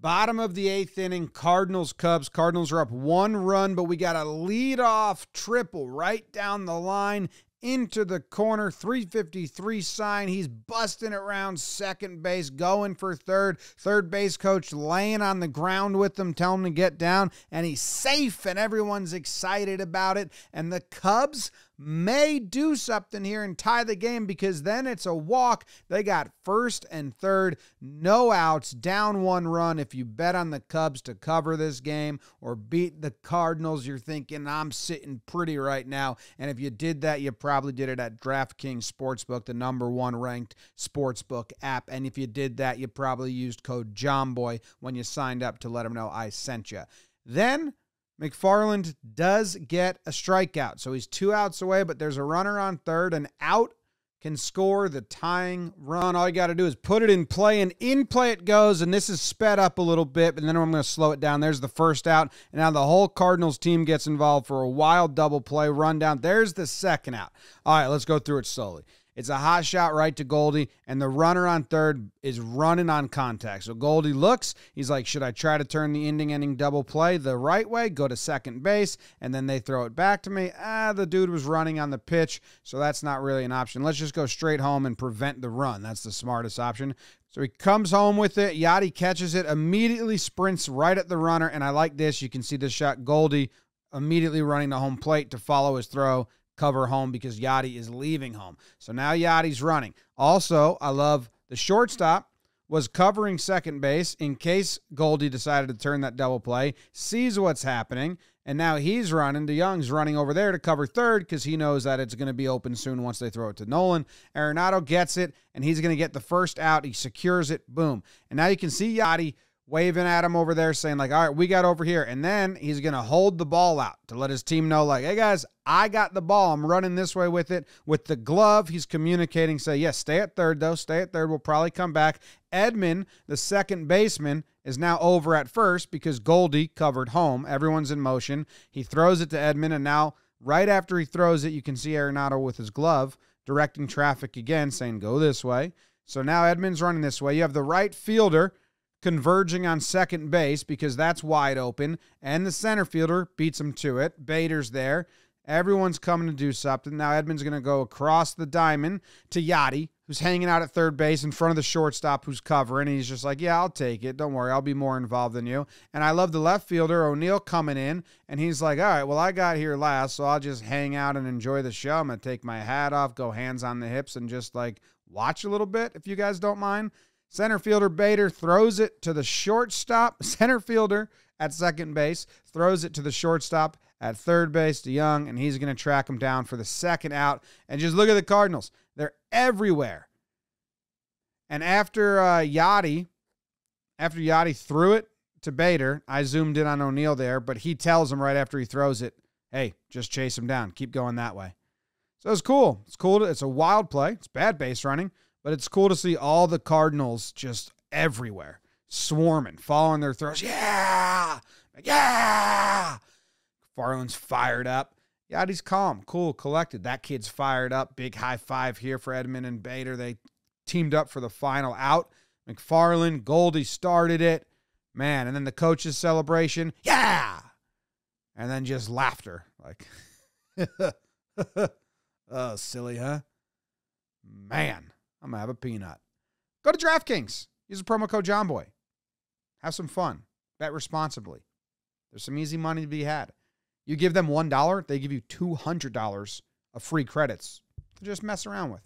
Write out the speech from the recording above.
Bottom of the eighth inning, Cardinals Cubs. Cardinals are up one run, but we got a lead-off triple right down the line into the corner. 353 sign. He's busting it around second base, going for third. Third base coach laying on the ground with him, telling him to get down, and he's safe, and everyone's excited about it. And the Cubs may do something here and tie the game because then it's a walk. They got first and third, no outs, down one run. If you bet on the Cubs to cover this game or beat the Cardinals, you're thinking, I'm sitting pretty right now. And if you did that, you probably did it at DraftKings Sportsbook, the number one ranked sportsbook app. And if you did that, you probably used code JOMBOY when you signed up to let them know I sent you. Then McFarland does get a strikeout. So he's two outs away, but there's a runner on third. An out can score the tying run. All you got to do is put it in play, and in play it goes. And this is sped up a little bit, and then I'm going to slow it down. There's the first out. And now the whole Cardinals team gets involved for a wild double play run down. There's the second out. All right, let's go through it slowly. It's a hot shot right to Goldie, and the runner on third is running on contact. So Goldie looks. He's like, Should I try to turn the ending ending double play the right way, go to second base, and then they throw it back to me? Ah, the dude was running on the pitch, so that's not really an option. Let's just go straight home and prevent the run. That's the smartest option. So he comes home with it. Yachty catches it, immediately sprints right at the runner. And I like this. You can see the shot. Goldie immediately running the home plate to follow his throw cover home because Yachty is leaving home. So now Yachty's running. Also, I love the shortstop was covering second base in case Goldie decided to turn that double play, sees what's happening, and now he's running. DeYoung's running over there to cover third because he knows that it's going to be open soon once they throw it to Nolan. Arenado gets it, and he's going to get the first out. He secures it. Boom. And now you can see Yachty waving at him over there, saying, like, all right, we got over here. And then he's going to hold the ball out to let his team know, like, hey, guys, I got the ball. I'm running this way with it. With the glove, he's communicating, say, yes, stay at third, though. Stay at third. We'll probably come back. Edmond, the second baseman, is now over at first because Goldie covered home. Everyone's in motion. He throws it to Edmond, and now right after he throws it, you can see Arenado with his glove directing traffic again, saying, go this way. So now Edmond's running this way. You have the right fielder – converging on second base because that's wide open, and the center fielder beats him to it. Bader's there. Everyone's coming to do something. Now Edmund's going to go across the diamond to Yachty, who's hanging out at third base in front of the shortstop who's covering. And he's just like, Yeah, I'll take it. Don't worry. I'll be more involved than you. And I love the left fielder, O'Neill, coming in. And he's like, All right, well, I got here last, so I'll just hang out and enjoy the show. I'm going to take my hat off, go hands on the hips, and just like watch a little bit if you guys don't mind. Center fielder Bader throws it to the shortstop. Center fielder at second base throws it to the shortstop at third base to Young, and he's going to track him down for the second out. And just look at the Cardinals. They're everywhere. And after uh, Yachty, after Yachty threw it to Bader, I zoomed in on O'Neill there, but he tells him right after he throws it, hey, just chase him down. Keep going that way. So it's cool. It's cool. To, it's a wild play. It's bad base running. But it's cool to see all the Cardinals just everywhere, swarming, following their throws. Yeah, yeah. Farland's fired up. Yadis calm, cool, collected. That kid's fired up. Big high five here for Edmond and Bader. They teamed up for the final out. McFarland, Goldie started it. Man, and then the coaches' celebration. Yeah! And then just laughter. Like, oh, silly, huh? Man. I'm going to have a peanut. Go to DraftKings. Use the promo code JohnBoy. Have some fun. Bet responsibly. There's some easy money to be had. You give them $1, they give you $200 of free credits to just mess around with.